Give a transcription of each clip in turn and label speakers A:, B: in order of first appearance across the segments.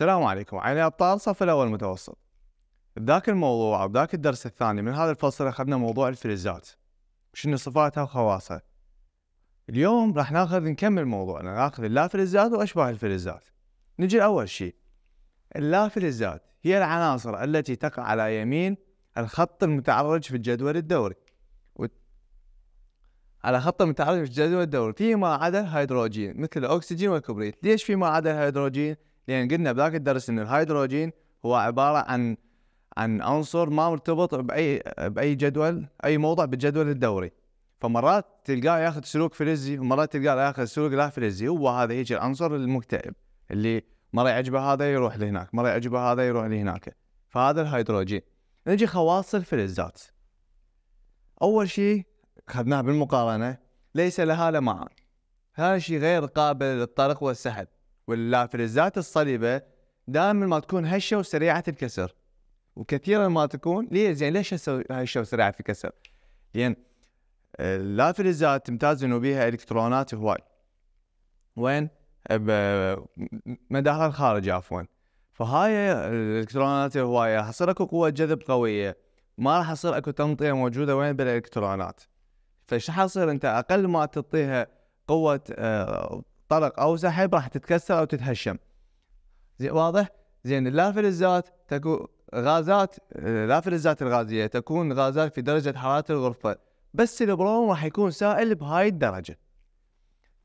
A: السلام عليكم على يعني أبطال صف الأول متوسط بذاك الموضوع أو بذاك الدرس الثاني من هذا الفصل أخذنا موضوع الفلزات شنو صفاتها وخواصها اليوم راح ناخذ نكمل موضوعنا ناخذ اللافلزات وأشباه الفلزات نجي لأول شيء اللافلزات هي العناصر التي تقع على يمين الخط المتعرج في الجدول الدوري و... على خط المتعرج في الجدول الدوري فيما عدا الهيدروجين مثل الأكسجين والكبريت ليش فيما عدا الهيدروجين؟ لان قلنا بذاك الدرس ان الهيدروجين هو عباره عن عن عنصر ما مرتبط باي باي جدول اي موضع بالجدول الدوري فمرات تلقاه ياخذ سلوك فلزي ومرات تلقاه ياخذ سلوك لا فلزي هو هذا هيك العنصر المكتئب اللي مره يعجبه هذا يروح لهناك مره يعجبه هذا يروح لهناك فهذا الهيدروجين نجي خواص الفلزات اول شيء اخذناه بالمقارنه ليس لها لمعان هذا شيء غير قابل للطرق والسحب واللافرزات الصلبه دائما ما تكون هشه وسريعه الكسر وكثيرا ما تكون ليه زين ليش هشه وسريعه في الكسر؟ لان تمتاز انه بها الكترونات هواي وين؟ مداخل الخارج عفوا فهاي الالكترونات هواي راح يصير اكو قوه جذب قويه ما راح يصير اكو تنطية موجوده وين بالالكترونات فايش راح يصير انت اقل ما تعطيها قوه آه، طلق أو سحب راح تتكسر أو تتهشم زين واضح؟ زين فلزات تكون غازات فلزات الغازية تكون غازات في درجة حرارة الغرفة بس البروم راح يكون سائل بهاي الدرجة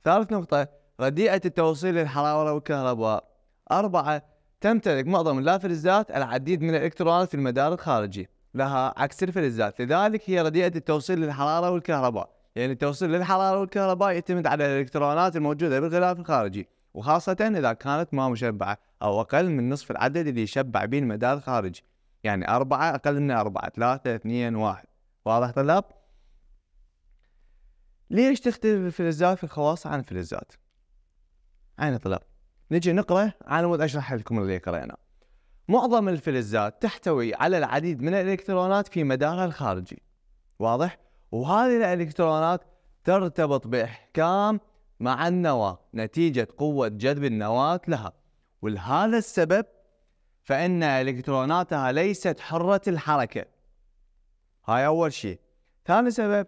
A: ثالث نقطة رديئة التوصيل للحرارة والكهرباء أربعة تمتلك معظم فلزات العديد من الإلكترونات في المدار الخارجي لها عكس الفلزات لذلك هي رديئة التوصيل للحرارة والكهرباء يعني توصيل للحراره والكهرباء يعتمد على الإلكترونات الموجودة بالغلاف الخارجي وخاصة إذا كانت ما مشبعة أو أقل من نصف العدد اللي يشبع به المدار الخارجي يعني أربعة أقل من أربعة ثلاثة اثنين واحد واضح طلاب؟ ليش تختلف الفلزات في الخواص عن الفلزات؟ عين طلاب نجي نقرأ على مود أشرح لكم اللي قرينا معظم الفلزات تحتوي على العديد من الإلكترونات في مدارها الخارجي واضح؟ وهذه الالكترونات ترتبط باحكام مع النواه نتيجه قوه جذب النواه لها ولهذا السبب فان الكتروناتها ليست حره الحركه هاي اول شيء ثاني سبب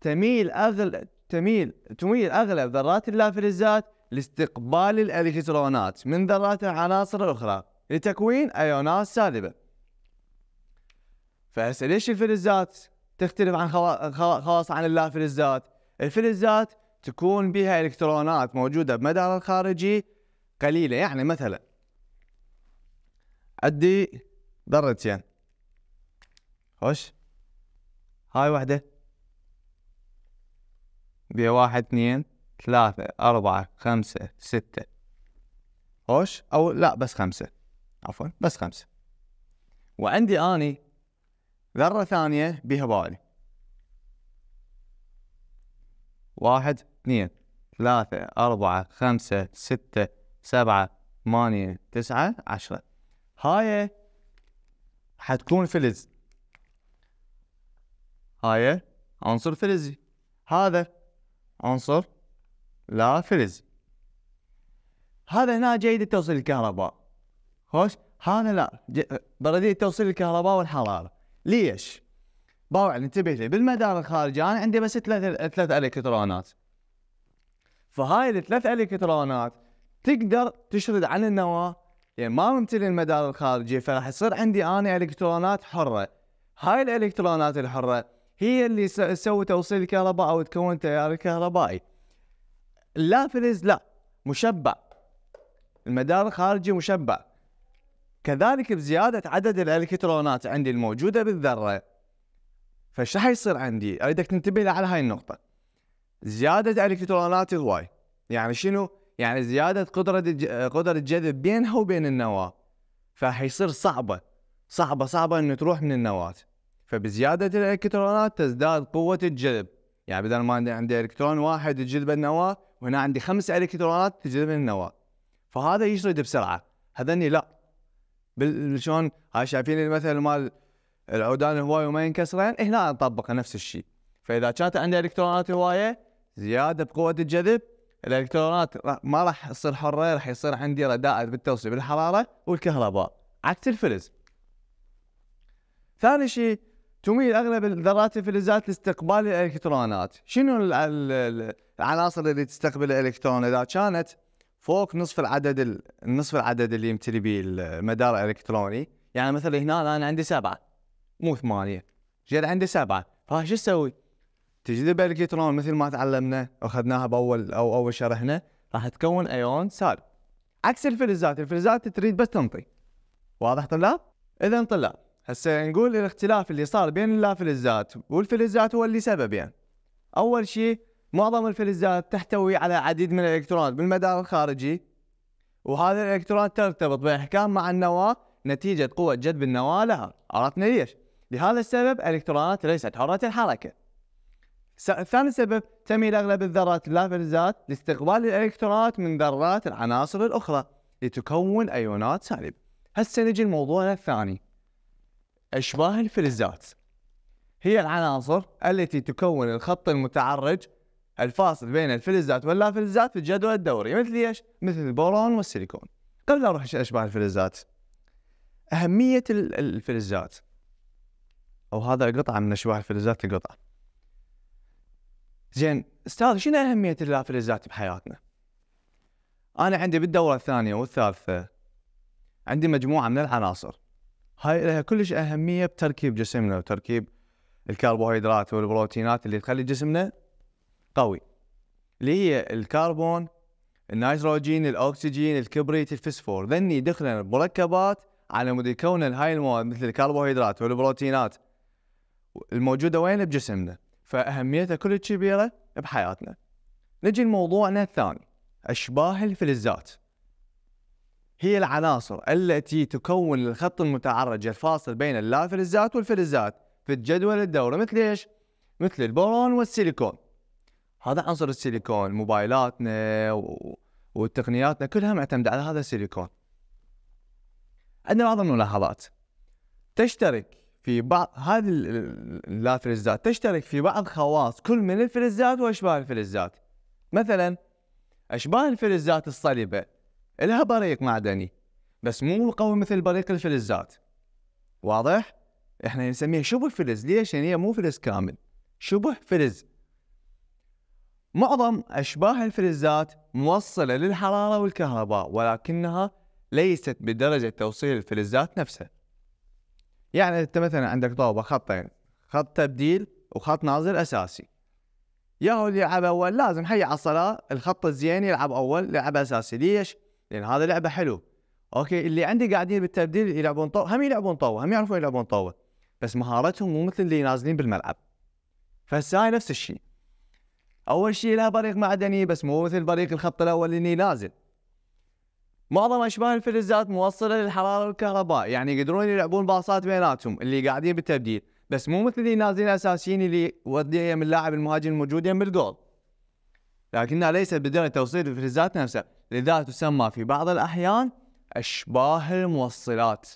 A: تميل اغلب تميل تميل اغلب ذرات اللافلزات لاستقبال الالكترونات من ذرات العناصر الاخرى لتكوين ايونات سالبه فهسه ليش الفلزات تختلف عن خواص عن اللافلزات الفلزات تكون بها الكترونات موجوده بمدارها الخارجي قليله يعني مثلا عندي ذرتين خوش هاي وحده بها واحد اثنين ثلاثة أربعة خمسة ستة خوش أو لا بس خمسة عفوا بس خمسة وعندي أني ذرة ثانية بها بالي واحد اثنين ثلاثة أربعة خمسة ستة سبعة ثمانية تسعة عشرة هاي حتكون فلز هاي عنصر فلزي هذا عنصر لا فلزي هذا هنا جيد لتوصيل الكهرباء خوش هذا لا بردية توصيل الكهرباء والحرارة ليش؟ باوع يعني انتبه لي بالمدار الخارجي انا عندي بس ثلاث ثلاث الكترونات فهاي الثلاث الكترونات تقدر تشرد عن النواه يعني ما ممتلئ المدار الخارجي فراح يصير عندي انا الكترونات حره هاي الالكترونات الحره هي اللي تسوي توصيل الكهرباء او تكون تيار كهربائي اللافلز لا مشبع المدار الخارجي مشبع كذلك بزيادة عدد الإلكترونات عندي الموجودة بالذرة فش راح يصير عندي؟ أريدك تنتبه على هاي النقطة زيادة الإلكترونات هواي يعني شنو؟ يعني زيادة قدرة قدرة الجذب بينها وبين النواة فحيصير صعبة صعبة صعبة انه تروح من النواة فبزيادة الالكترونات تزداد قوة الجذب يعني بدل ما عندي الكترون واحد يجذب النواة وهنا عندي خمس الكترونات تجذب النواة فهذا يشرد بسرعة هذني لا شلون هاي شايفين المثل مال العودان هوايه وما ينكسرين يعني هنا نطبق نفس الشيء فاذا كانت عندي الكترونات هوايه زياده بقوه الجذب الالكترونات ما راح تصير حره راح يصير عندي رداءات بالتوصيل بالحراره والكهرباء عكس الفلز ثاني شيء تميل اغلب الذرات الفلزات لاستقبال الالكترونات شنو العناصر اللي تستقبل الالكترون اذا كانت فوق نصف العدد النصف العدد اللي يمتلي به المدار الالكتروني يعني مثلا هنا انا عندي سبعه مو ثمانيه جد عندي سبعه فشو اسوي؟ تجذب الالكترون مثل ما تعلمنا واخذناها باول او اول شرحنا راح تكون ايون سال عكس الفلزات الفلزات تريد بس تنطي واضح طلاب؟ اذا طلاب هسه نقول الاختلاف اللي صار بين اللافلزات والفلزات هو اللي سبب يعني. اول شيء معظم الفلزات تحتوي على عديد من الإلكترونات بالمدار الخارجي وهذه الإلكترونات ترتبط بإحكام مع النواة نتيجة قوة جذب النواة لها عرفنا ليش؟ لهذا السبب الإلكترونات ليست حرة الحركة ثاني سبب تميل أغلب الذرات لا فلزات لاستقبال الإلكترونات من ذرات العناصر الأخرى لتكون أيونات سالبة هسه نجي الموضوع الثاني أشباه الفلزات هي العناصر التي تكون الخط المتعرج الفاصل بين الفلزات واللافلزات في الجدول الدوري مثل ايش؟ مثل البورون والسيليكون. قبل لا اروح اشباه الفلزات اهميه الفلزات او هذا قطعه من اشباه الفلزات القطعه. زين استاذ شنو اهميه اللافلزات بحياتنا؟ انا عندي بالدوره الثانيه والثالثه عندي مجموعه من العناصر هاي لها كلش اهميه بتركيب جسمنا وتركيب الكربوهيدرات والبروتينات اللي تخلي جسمنا قوي اللي هي الكربون النيتروجين الاكسجين الكبريت الفسفور ذني دخلنا المركبات على مود يكون هاي المواد مثل الكربوهيدرات والبروتينات الموجوده وين بجسمنا فاهميتها كل كبيره بحياتنا نجي لموضوعنا الثاني اشباه الفلزات هي العناصر التي تكون الخط المتعرج الفاصل بين اللافلزات والفلزات في الجدول الدوري مثل ايش؟ مثل البورون والسيليكون هذا عنصر السيليكون موبايلاتنا و... وتقنياتنا كلها معتمدة على هذا السيليكون عندنا بعض الملاحظات تشترك في بعض هذه اللافلزات تشترك في بعض خواص كل من الفلزات واشباه الفلزات مثلا اشباه الفلزات الصلبه لها بريق معدني بس مو قوي مثل بريق الفلزات واضح احنا نسميها شبه فلز ليش يعني هي مو فلز كامل شبه فلز معظم أشباه الفلزات موصلة للحرارة والكهرباء ولكنها ليست بدرجة توصيل الفلزات نفسها يعني أنت مثلا عندك طوبة خطين خط تبديل وخط نازل أساسي ياهو اللي يلعب أول لازم حي على الصلاة الخط الزين يلعب أول لعب أساسي ليش؟ لأن هذا لعبة حلو أوكي اللي عندي قاعدين بالتبديل يلعبون طوبة هم يلعبون طوبة هم يعرفون يلعبون طوبة بس مهارتهم مو مثل اللي نازلين بالملعب فهسه هاي نفس الشيء اول شيء لها بريق معدني بس مو مثل بريق الخط الاول اللي نازل معظم اشباه الفلزات موصله للحراره والكهرباء يعني يقدرون يلعبون باصات بيناتهم اللي قاعدين بالتبديل بس مو مثل اللي نازلين اساسيين اللي وديه من اللاعب المهاجم الموجود يم الجول لكنها ليست بدرجه توصيل الفلزات نفسها لذا تسمى في بعض الاحيان اشباه الموصلات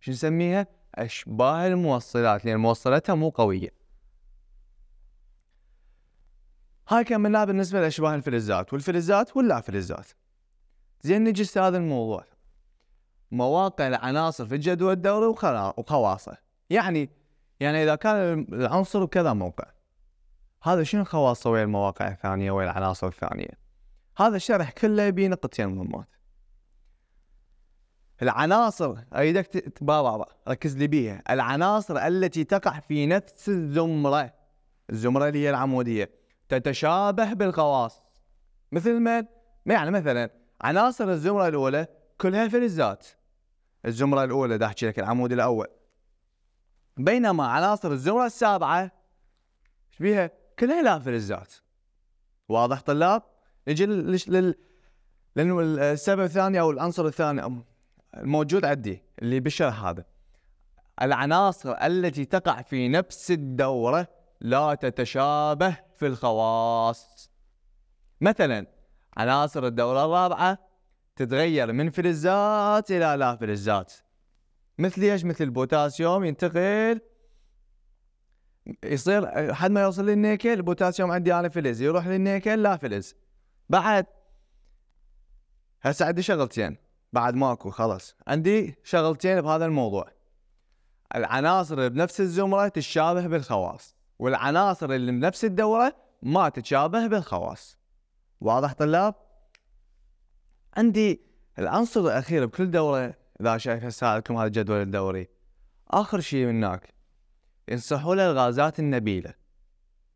A: شو نسميها اشباه الموصلات لان موصلتها مو قويه هاي كملناها بالنسبة لأشباه الفلزات والفلزات واللا فلزات زين نجي هذا الموضوع مواقع العناصر في الجدول الدوري وخواصه يعني يعني إذا كان العنصر بكذا موقع هذا شنو خواصه ويا المواقع الثانية ويا العناصر الثانية هذا الشرح كله بين نقطتين مهمات العناصر اريدك بابا ركز لي بيها العناصر التي تقع في نفس الزمره الزمره اللي هي العموديه تتشابه بالخواص مثل ما يعني مثلا عناصر الزمرة الأولى كلها فلزات الزمرة الأولى ده أحكي لك العمود الأول بينما عناصر الزمرة السابعة شبيها كلها لا فلزات واضح طلاب؟ نجي لل لأنه السبب الثاني أو العنصر الثاني الموجود عندي اللي بالشرح هذا العناصر التي تقع في نفس الدورة لا تتشابه في الخواص مثلا عناصر الدورة الرابعة تتغير من فلزات إلى لا فلزات مثل ايش؟ مثل البوتاسيوم ينتقل يصير حد ما يوصل للنيكل البوتاسيوم عندي انا فلز يروح للنيكل لا فلز بعد هسه عندي شغلتين بعد ماكو خلاص عندي شغلتين بهذا الموضوع العناصر بنفس الزمرة تتشابه بالخواص والعناصر اللي بنفس الدورة ما تتشابه بالخواص واضح طلاب؟ عندي العنصر الأخير بكل دورة إذا شايف هسه هذا الجدول الدوري آخر شيء من هناك ينصحوا له الغازات النبيلة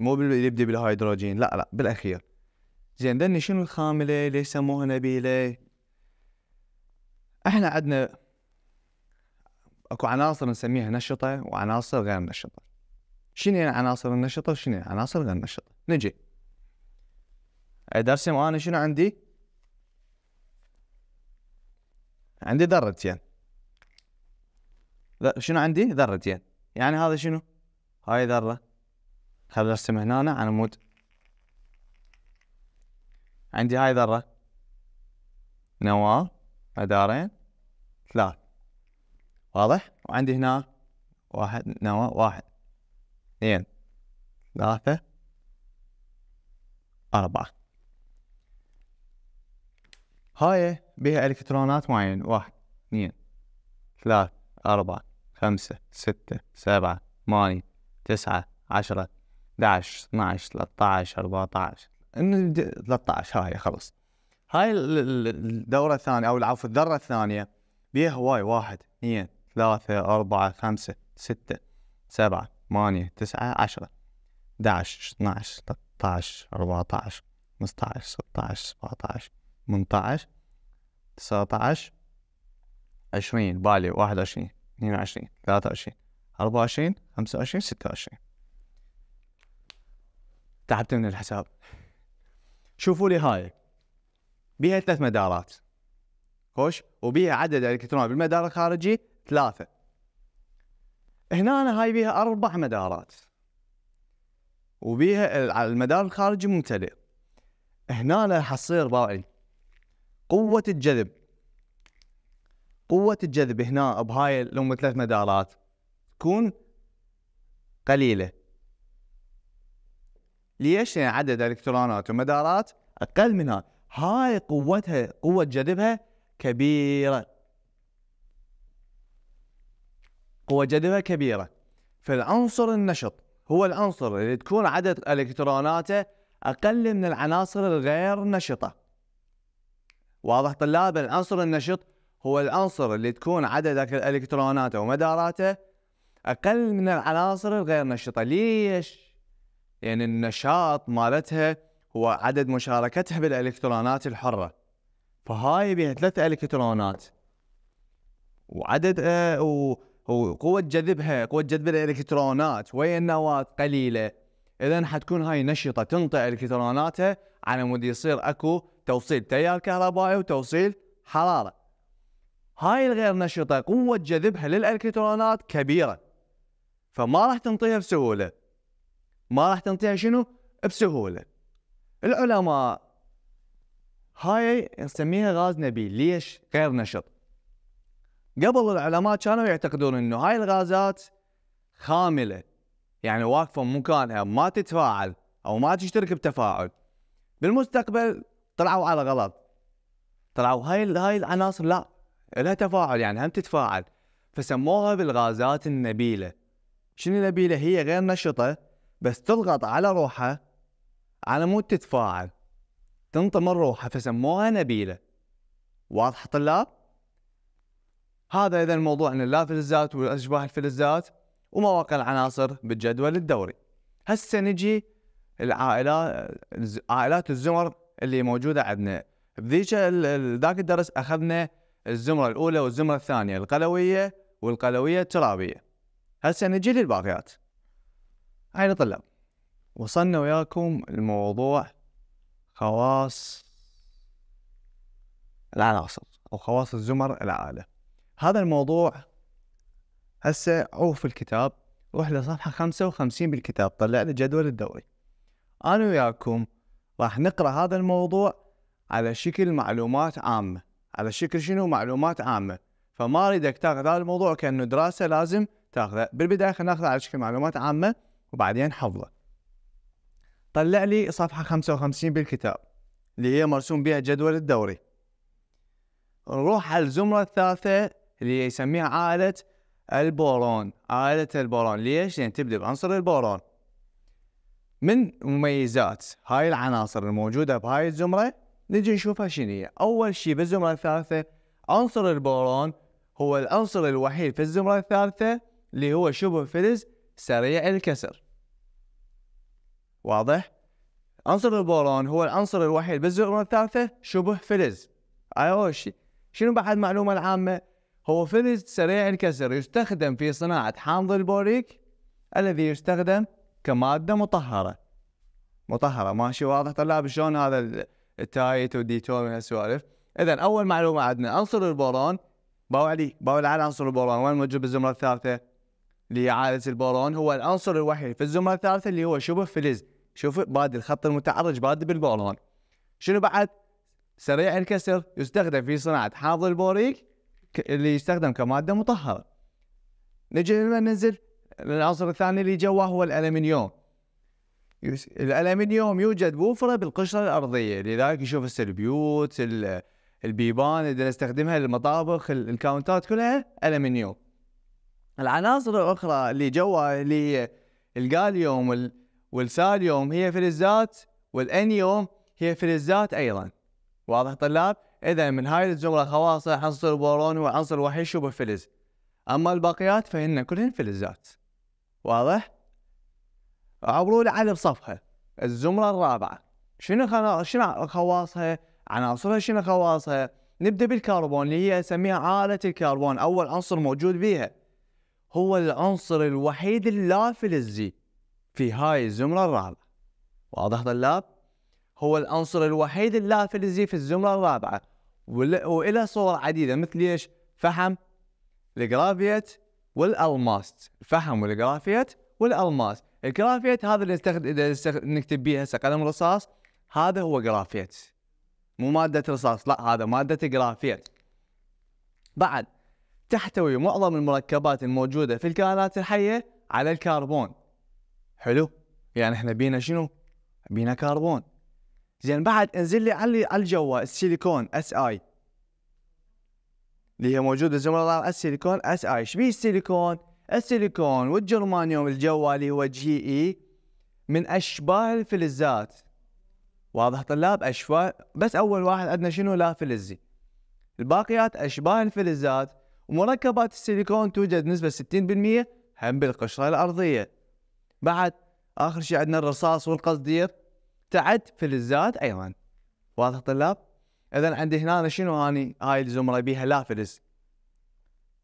A: مو اللي يبدي بالهيدروجين لا لا بالأخير زين ذني شنو الخاملة ليش سموها نبيلة؟ احنا عندنا اكو عناصر نسميها نشطة وعناصر غير نشطة شنو هي يعني العناصر النشطه وشنو هي يعني العناصر غير النشطه نجي ارسم انا شنو عندي عندي ذرتين يعني. شنو عندي ذرتين يعني. يعني هذا شنو هاي ذره خلي ارسم هنا أنا على مود عندي هاي ذره نواه مدارين ثلاث واضح وعندي هنا واحد نواه واحد اثنين ثلاثة أربعة هاي بها إلكترونات معين واحد اثنين ثلاثة أربعة خمسة ستة سبعة ثمانية تسعة عشرة 11 12 13 14 انه عشر هاي خلص هاي الدوره الثانيه او العفو الذره الثانيه بيها هواي واحد اثنين ثلاثة أربعة خمسة ستة سبعة ثمانية تسعة عشرة داعش اثناعش تلاتاعش أربعتاعش خمستاعش ستاعش سبعتاعش تمنتاعش تسعتاعش عشرين بالي واحد وعشرين اثنين وعشرين ثلاثة وعشرين أربعة وعشرين خمسة وعشرين ستة وعشرين تعبت من الحساب شوفوا لي هاي بيها ثلاث مدارات خوش وبيها عدد الكترون بالمدار الخارجي ثلاثة هنا أنا هاي بيها أربع مدارات وبيها على المدار الخارجي ممتلئ هنا أنا حصير ضائل قوة الجذب قوة الجذب هنا بهاي الأم ثلاث مدارات تكون قليلة ليش؟ لأن يعني عدد الإلكترونات ومدارات أقل من هاي هاي قوتها قوة جذبها كبيرة قوة جاذبة كبيرة فالعنصر النشط هو العنصر اللي تكون عدد الكتروناته أقل من العناصر الغير نشطة واضح طلاب العنصر النشط هو العنصر اللي تكون عدد الكتروناته ومداراته أقل من العناصر الغير نشطة ليش؟ لأن يعني النشاط مالتها هو عدد مشاركتها بالإلكترونات الحرة فهاي بها ثلاث إلكترونات وعدد آه و وقوة جذبها قوة جذب الالكترونات ويا النواة قليلة اذا حتكون هاي نشطة تنطي الكتروناتها على مود يصير اكو توصيل تيار كهربائي وتوصيل حرارة هاي الغير نشطة قوة جذبها للالكترونات كبيرة فما راح تنطيها بسهولة ما راح تنطيها شنو بسهولة العلماء هاي نسميها غاز نبيل ليش غير نشط قبل العلماء كانوا يعتقدون انه هاي الغازات خامله يعني واقفه بمكانها ما تتفاعل او ما تشترك بتفاعل بالمستقبل طلعوا على غلط طلعوا هاي هاي العناصر لا لها تفاعل يعني هم تتفاعل فسموها بالغازات النبيله شنو نبيله هي غير نشطه بس تضغط على روحها على مود تتفاعل تنطمر روحها فسموها نبيله واضحه طلاب هذا اذا موضوع ان اللافلزات واشباه الفلزات ومواقع العناصر بالجدول الدوري هسه نجي العائلات عائلات الزمر اللي موجوده عندنا بذيك ذاك الدرس اخذنا الزمره الاولى والزمره الثانيه القلويه والقلويه الترابيه هسه نجي للباقيات عين طلاب وصلنا وياكم الموضوع خواص العناصر او خواص الزمر العاله هذا الموضوع هسه هو في الكتاب روح لصفحة خمسة وخمسين بالكتاب طلع لي جدول الدوري أنا وياكم راح نقرأ هذا الموضوع على شكل معلومات عامة على شكل شنو معلومات عامة فما أريدك تاخذ هذا الموضوع كأنه دراسة لازم تاخذه بالبداية خلينا ناخذه على شكل معلومات عامة وبعدين حفظه طلع لي صفحة خمسة وخمسين بالكتاب اللي هي مرسوم بها جدول الدوري نروح على الزمرة الثالثة اللي يسميها عائلة البورون عائلة البورون ليش؟ لأن يعني تبدأ بعنصر البورون من مميزات هاي العناصر الموجودة بهاي الزمرة نجي نشوفها شنو هي أول شيء بالزمرة الثالثة عنصر البورون هو العنصر الوحيد في الزمرة الثالثة اللي هو شبه فلز سريع الكسر واضح؟ عنصر البورون هو العنصر الوحيد بالزمرة الثالثة شبه فلز أول أيوة، شيء شنو بعد المعلومة العامة؟ هو فلز سريع الكسر يستخدم في صناعة حامض البوريك الذي يستخدم كمادة مطهرة مطهرة ماشي واضح طلاب شلون هذا التايت والديتول وهالسوالف إذا أول معلومة عندنا عنصر البورون باو علي باو على عنصر البورون وين موجود بالزمرة الثالثة لإعادة البورون هو العنصر الوحيد في الزمرة الثالثة اللي هو شبه فلز شوف بادي الخط المتعرج بادي بالبورون شنو بعد سريع الكسر يستخدم في صناعة حامض البوريك اللي يستخدم كماده مطهره نجي لما ننزل للعنصر الثاني اللي جوا هو الالمنيوم الالمنيوم يوجد بوفره بالقشره الارضيه لذلك نشوف هسه البيوت البيبان اللي نستخدمها للمطابخ الكاونتات كلها الالمنيوم العناصر الاخرى اللي جوا اللي هي الجاليوم والساليوم هي فلزات والانيوم هي فلزات ايضا واضح طلاب إذا من هاي الزمره خواصة عنصر بورون هو وحش وحيد شبه فلز أما الباقيات فهن كلهن فلزات واضح؟ عبروا لي على بصفحة الزمرة الرابعة شنو خنا... شنو خواصها؟ عناصرها شنو خواصها؟ نبدأ بالكربون اللي هي أسميها عالة الكربون أول عنصر موجود بيها هو العنصر الوحيد اللا فلزي في هاي الزمرة الرابعة واضح طلاب؟ هو العنصر الوحيد اللا فلزي في الزمرة الرابعة وإلى صور عديدة مثل ايش؟ فحم الجرافيت والألماس الفحم والجرافيت والألماس الجرافيت هذا اللي استخد... إذا استخد... نكتب به هسه قلم رصاص هذا هو جرافيت مو مادة رصاص لا هذا مادة جرافيت بعد تحتوي معظم المركبات الموجودة في الكائنات الحية على الكربون حلو يعني احنا بينا شنو؟ بينا كربون زين بعد انزل لي على الجوا السيليكون اس اي اللي هي موجوده الله السيليكون اس اي شبيه السيليكون السيليكون والجرمانيوم الجوا اللي هو جي اي e من اشباه الفلزات واضح طلاب اشباه بس اول واحد عندنا شنو لا فلزي الباقيات اشباه الفلزات ومركبات السيليكون توجد نسبه 60% هم بالقشره الارضيه بعد اخر شيء عندنا الرصاص والقصدير تعد في الزاد ايضا واضح طلاب؟ اذا عندي هنا شنو اني هاي الزمره بيها لا فلز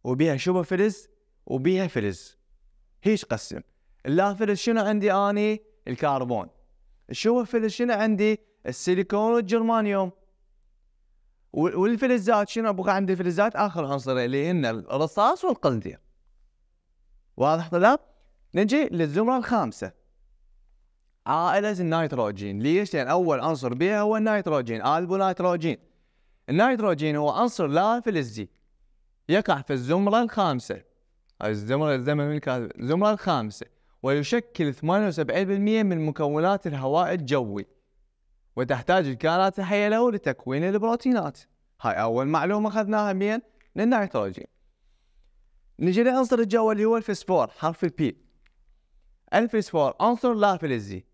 A: وبيها شبه فلز وبيها فلز هيش قسم اللا فلز شنو عندي اني الكربون شبه فلز شنو عندي السيليكون والجرمانيوم والفلزات شنو بقى عندي فلزات اخر عنصرين اللي هن الرصاص والقلدير واضح طلاب؟ نجي للزمره الخامسه عائلة النيتروجين ليش؟ لأن أول عنصر بها هو النيتروجين آه، نيتروجين النيتروجين هو عنصر لا فلزي يقع في الزمرة الخامسة الزمرة الزمن الزمرة الخامسة ويشكل 78% من مكونات الهواء الجوي وتحتاج الكائنات الحية له لتكوين البروتينات هاي أول معلومة أخذناها من النيتروجين نجي للعنصر الجو اللي هو الفسفور حرف البي الفسفور عنصر لا فلزي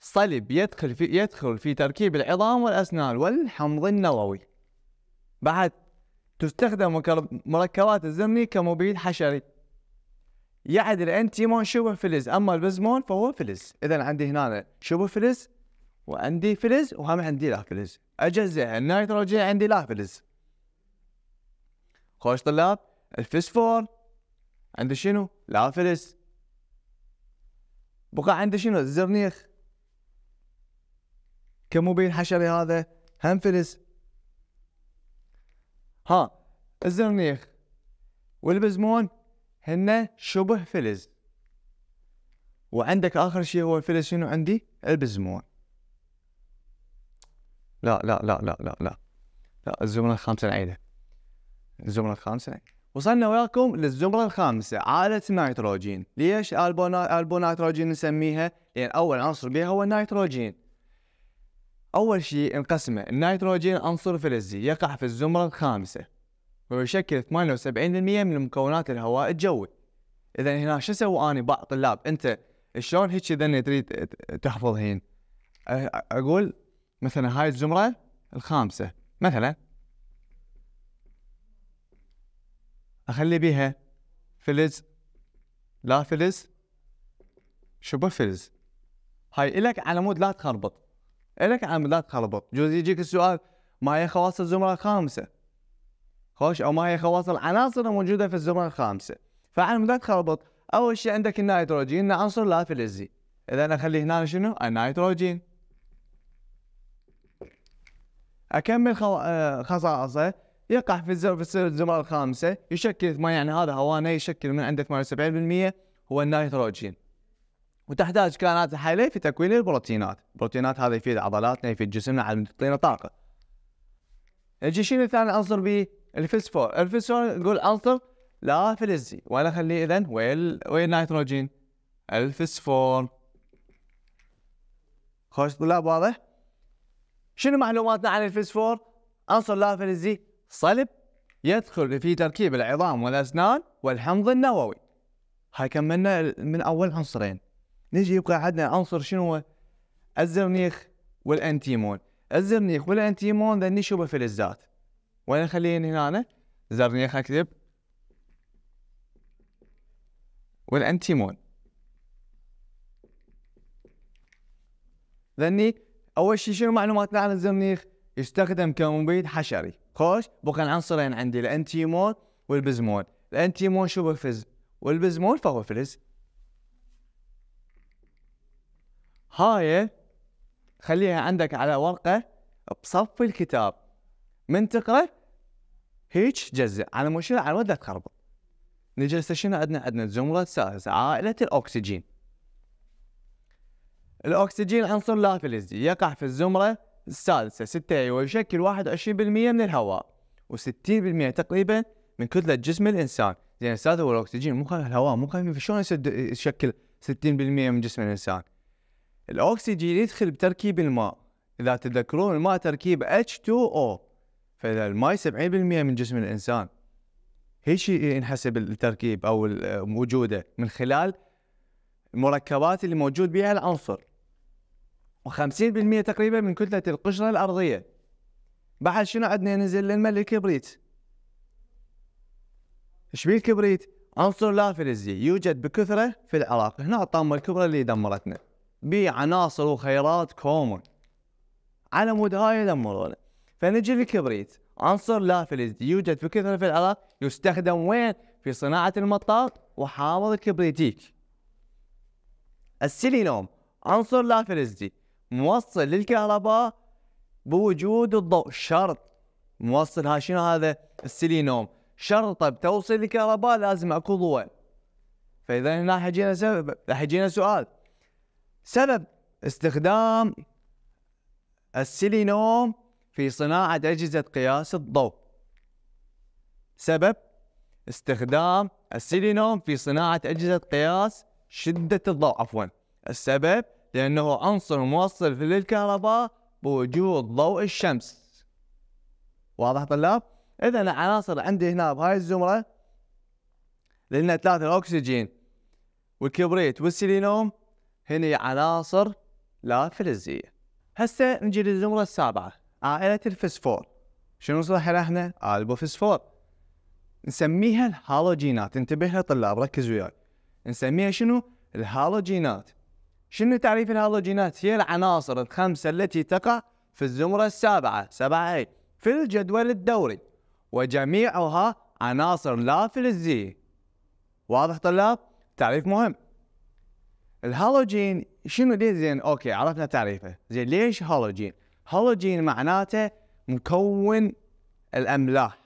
A: صلب يدخل في يدخل في تركيب العظام والأسنان والحمض النووي بعد تستخدم مركبات الزمني كمبيد حشري يعد الانتيمون شبه فلز اما البزمون فهو فلز اذا عندي هنا شبه فلز وعندي فلز وهم عندي لا فلز اجزع النيتروجين عندي لا فلز خوش طلاب الفسفور عندي شنو لا فلز بقى عندي شنو الزرنيخ كمبين حشري هذا هم فلس ها الزرنيخ والبزمون هن شبه فلز وعندك اخر شيء هو الفلز شنو عندي البزمون لا لا لا لا لا لا لا الزمرة الخامسة نعيدها الزمرة الخامسة نعيدها وصلنا وياكم للزمرة الخامسة عادة النيتروجين ليش البو البوناتروجين نسميها لأن أول عنصر بها هو النيتروجين أول شيء انقسمه النيتروجين عنصر فلزي يقع في الزمرة الخامسة ويشكل 78% من مكونات الهواء الجوي إذا هنا شو سوى أنا بعض طلاب أنت شلون هيك إذا تريد تحفظ هين أقول مثلا هاي الزمرة الخامسة مثلا أخلي بيها فلز لا فلز شبه فلز هاي إلك على مود لا تخربط لك عم لا تخربط جوز يجيك السؤال ما هي خواص الزمرة الخامسة خوش أو ما هي خواص العناصر الموجودة في الزمرة الخامسة فعم لا تخربط أول شيء عندك النيتروجين عنصر لا فلزي إذا انا أخلي هنا شنو النيتروجين أكمل خو... خصائصه يقع في الزمرة الخامسة يشكل ما يعني هذا هوانا يشكل من عندك 78% هو النيتروجين وتحتاج كائنات حيه في تكوين البروتينات، البروتينات هذا يفيد عضلاتنا يفيد يعني جسمنا على تعطينا طاقه. نجي شنو ثاني عنصر به؟ الفسفور، الفسفور نقول عنصر لا فلزي، وانا اخليه اذا ويل وين نيتروجين؟ الفسفور. خوش طلاب واضح؟ شنو معلوماتنا عن الفسفور؟ عنصر لا فلزي صلب يدخل في تركيب العظام والاسنان والحمض النووي. هاي كملنا من اول عنصرين. نجي يبقى عندنا عنصر شنو الزرنيخ والانتيمون الزرنيخ والانتيمون ذني شبه فلزات وين نخليهن هنا زرنيخ اكتب والانتيمون ذني اول شيء شنو معلوماتنا عن الزرنيخ يستخدم كمبيد حشري خوش بقى عنصرين عندي الانتيمون والبزمون الانتيمون شبه فلز والبزمون فهو فلز هاي خليها عندك على ورقة بصف الكتاب من تقرأ هيك جزء على مشير على ود لا تخربط نجلس شنو عندنا عندنا زمرة السادسة عائلة الأكسجين الأكسجين عنصر لا فلزي يقع في الزمرة السادسة ستة ويشكل واحد وعشرين بالمية من الهواء وستين بالمية تقريبا من كتلة جسم الإنسان زين يعني السادسة هو الأكسجين مو الهواء مو خفيف شلون يشكل ستين بالمية من جسم الإنسان الأكسجين يدخل بتركيب الماء إذا تذكرون الماء تركيب H2O فإذا الماء 70% من جسم الإنسان هيش ينحسب التركيب أو وجوده من خلال المركبات اللي موجود بها العنصر و50% تقريبا من كتلة القشرة الأرضية بعد شنو عندنا ينزل لنا الكبريت ايش بيه الكبريت؟ عنصر لا فلزي يوجد بكثرة في العراق هنا الطامة الكبرى اللي دمرتنا بعناصر وخيرات كومن على مود هاي يدمرونا فنجي للكبريت عنصر لا فلز يوجد بكثرة في العراق يستخدم وين في صناعة المطاط وحامض الكبريتيك السيلينوم عنصر لا فلزي موصل للكهرباء بوجود الضوء شرط موصل ها شنو هذا السيلينوم شرطه بتوصيل الكهرباء لازم اكو ضوء فاذا هنا حجينا سبب حجينا سؤال سبب استخدام السيلينوم في صناعة أجهزة قياس الضوء سبب استخدام السيلينوم في صناعة أجهزة قياس شدة الضوء عفوا السبب لأنه عنصر موصل للكهرباء بوجود ضوء الشمس واضح طلاب؟ إذا العناصر عندي هنا بهاي الزمرة لأن ثلاثة الأكسجين والكبريت والسيلينوم هني عناصر لا فلزية هسه نجي للزمرة السابعة عائلة الفسفور شنو نصلح احنا؟ البوفسفور نسميها الهالوجينات انتبه لها طلاب ركز وياي نسميها شنو؟ الهالوجينات شنو تعريف الهالوجينات؟ هي العناصر الخمسة التي تقع في الزمرة السابعة سبعة اي في الجدول الدوري وجميعها عناصر لا فلزية واضح طلاب؟ تعريف مهم الهالوجين شنو ليه زين اوكي عرفنا تعريفه زين ليش هالوجين هالوجين معناته مكون الاملاح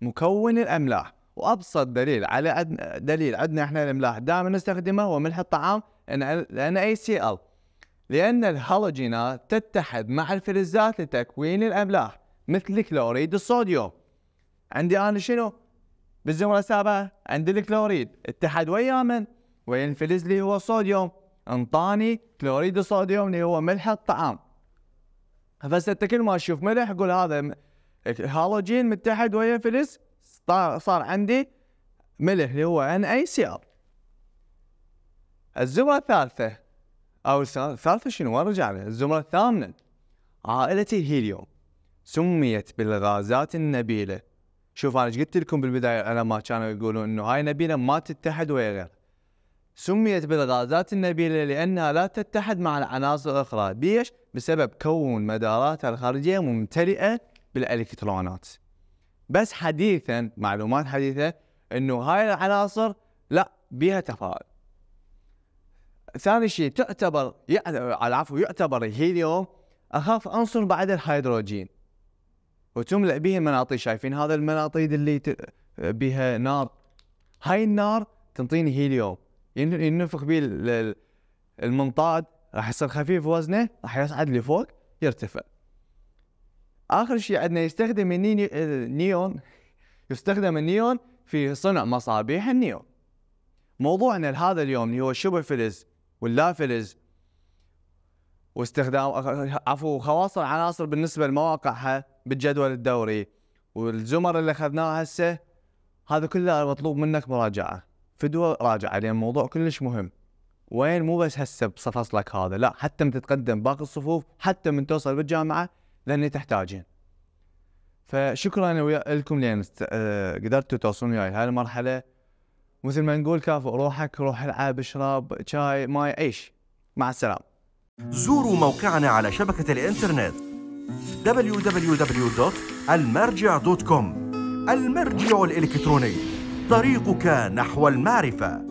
A: مكون الاملاح وابسط دليل على أدن... دليل عندنا احنا الاملاح دائما نستخدمه هو ملح الطعام لان اي سي ال لان الهالوجينات تتحد مع الفلزات لتكوين الاملاح مثل كلوريد الصوديوم عندي انا شنو بالزمره السابعة عندي الكلوريد اتحد ويا من وينفلز لي هو صوديوم انطاني كلوريد الصوديوم اللي هو ملح الطعام فهسه انت كل ما تشوف ملح قول هذا هالوجين متحد ويا فلس صار عندي ملح اللي هو ان اي سي ار الزمرة الثالثة او الثالثة شنو ارجع لها الزمرة الثامنة عائلة الهيليوم سميت بالغازات النبيلة شوف انا ايش قلت لكم بالبداية انا ما كانوا يقولون انه هاي نبيلة ما تتحد ويا غيرها سميت بالغازات النبيلة لأنها لا تتحد مع العناصر الأخرى ليش؟ بسبب كون مداراتها الخارجية ممتلئة بالإلكترونات بس حديثا معلومات حديثة أنه هاي العناصر لا بها تفاعل ثاني شيء تعتبر على عفو يعتبر الهيليوم أخاف عنصر بعد الهيدروجين وتملأ به مناطيد شايفين هذا المناطيد اللي بها نار هاي النار تنطيني هيليوم ينفخ به المنطاد راح يصير خفيف وزنه راح يصعد لفوق يرتفع اخر شيء عندنا يستخدم النيون يستخدم النيون في صنع مصابيح النيون موضوعنا لهذا اليوم اللي هو شبه فلز واللا فلز واستخدام عفوا خواص العناصر بالنسبه لمواقعها بالجدول الدوري والزمر اللي اخذناها هسه هذا كله مطلوب منك مراجعه فيديو راجع عليه الموضوع كلش مهم وين مو بس هسه بفصلك هذا لا حتى من تتقدم باقي الصفوف حتى من توصل بالجامعه لان تحتاجين فشكرا ويا لكم لان آه، قدرتوا توصلون وياي هاي المرحله مثل ما نقول كافئ روحك روح العب اشرب شاي ماي عيش مع السلامه زوروا موقعنا على شبكه الانترنت www.almarja.com المرجع الالكتروني طريقك نحو المعرفه